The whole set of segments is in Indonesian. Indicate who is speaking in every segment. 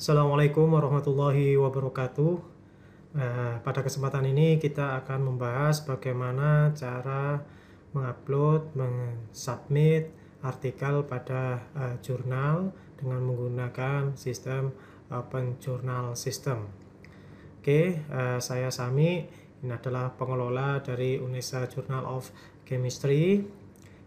Speaker 1: Assalamualaikum warahmatullahi wabarakatuh. Nah, pada kesempatan ini kita akan membahas bagaimana cara mengupload, mensubmit artikel pada uh, jurnal dengan menggunakan sistem Open Journal System. Oke, uh, saya Sami. Ini adalah pengelola dari UNESA Journal of Chemistry.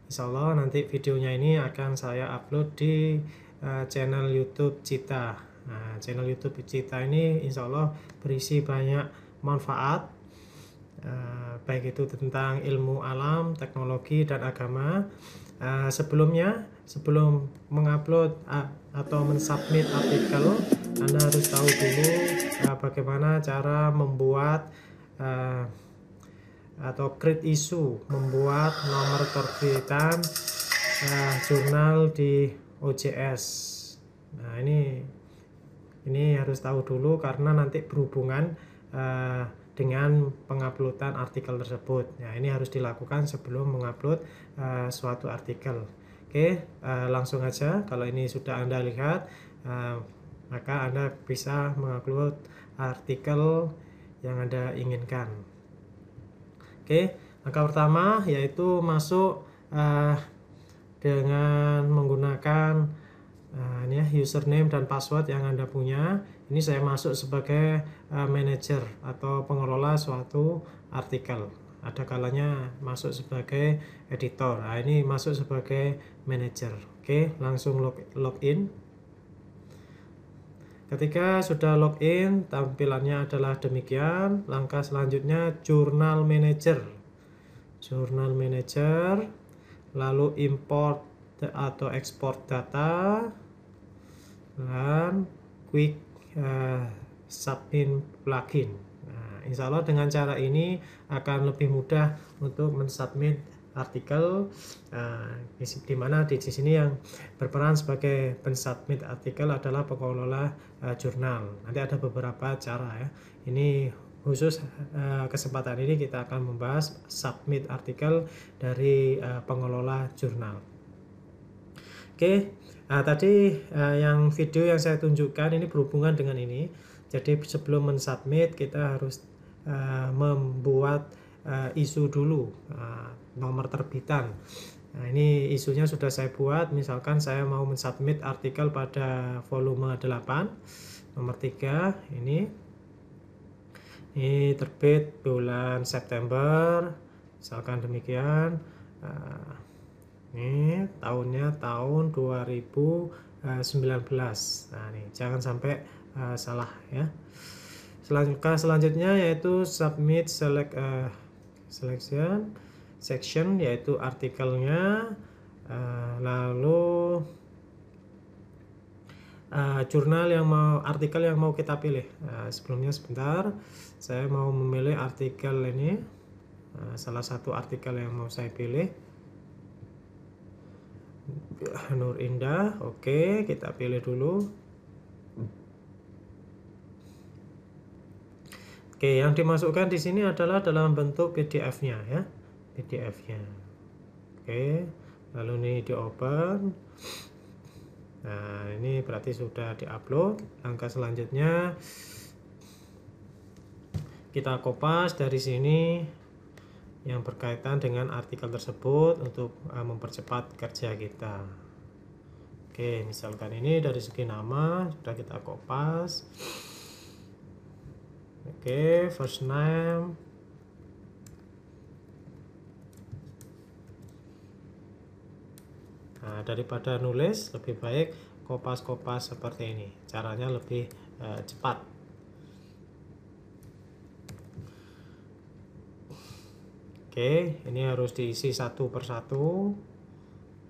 Speaker 1: Insya Allah nanti videonya ini akan saya upload di uh, channel YouTube Cita Nah, channel YouTube Cita ini insya Allah berisi banyak manfaat, eh, baik itu tentang ilmu alam, teknologi, dan agama. Eh, sebelumnya, sebelum mengupload eh, atau mensubmit artikel, Anda harus tahu dulu bagaimana cara membuat atau create isu, membuat nomor terbitan uh, jurnal di OJS. Nah, ini ini harus tahu dulu karena nanti berhubungan uh, dengan penguploadan artikel tersebut. Nah, ini harus dilakukan sebelum mengupload uh, suatu artikel. Oke, uh, langsung aja kalau ini sudah Anda lihat uh, maka Anda bisa mengupload artikel yang Anda inginkan. Oke, langkah pertama yaitu masuk uh, dengan username dan password yang Anda punya. Ini saya masuk sebagai uh, eh, manager atau pengelola suatu artikel. Ada kalanya masuk sebagai editor. Nah, ini masuk sebagai manager. Oke, langsung log, login. Ketika sudah login, tampilannya adalah demikian. Langkah selanjutnya jurnal manager. Jurnal manager lalu import atau export data dan quick uh, eh, submit plugin. Nah, insya Allah dengan cara ini akan lebih mudah untuk mensubmit artikel uh, di, di mana di sini yang berperan sebagai pensubmit artikel adalah pengelola uh, jurnal. Nanti ada beberapa cara ya. Ini khusus uh, kesempatan ini kita akan membahas submit artikel dari uh, pengelola jurnal. Oke, nah, tadi uh, yang video yang saya tunjukkan ini berhubungan dengan ini. Jadi sebelum mensubmit kita harus uh, membuat uh, isu dulu uh, nomor terbitan. Nah, ini isunya sudah saya buat. Misalkan saya mau mensubmit artikel pada volume 8 nomor 3 ini. Ini terbit bulan September. Misalkan demikian. Uh, ini tahunnya tahun 2019 nah ini jangan sampai uh, salah ya selanjutnya selanjutnya yaitu submit select uh, eh, selection section yaitu artikelnya uh, lalu uh, jurnal yang mau artikel yang mau kita pilih uh, sebelumnya sebentar saya mau memilih artikel ini uh, salah satu artikel yang mau saya pilih Nur Indah oke kita pilih dulu oke yang dimasukkan di sini adalah dalam bentuk PDF nya ya PDF nya oke lalu ini di open nah ini berarti sudah di upload langkah selanjutnya kita kopas dari sini yang berkaitan dengan artikel tersebut untuk uh, mempercepat kerja kita. Oke, misalkan ini dari segi nama sudah kita kopas. Oke, first name. Nah, daripada nulis lebih baik kopas-kopas seperti ini. Caranya lebih uh, cepat. Oke, ini harus diisi satu persatu.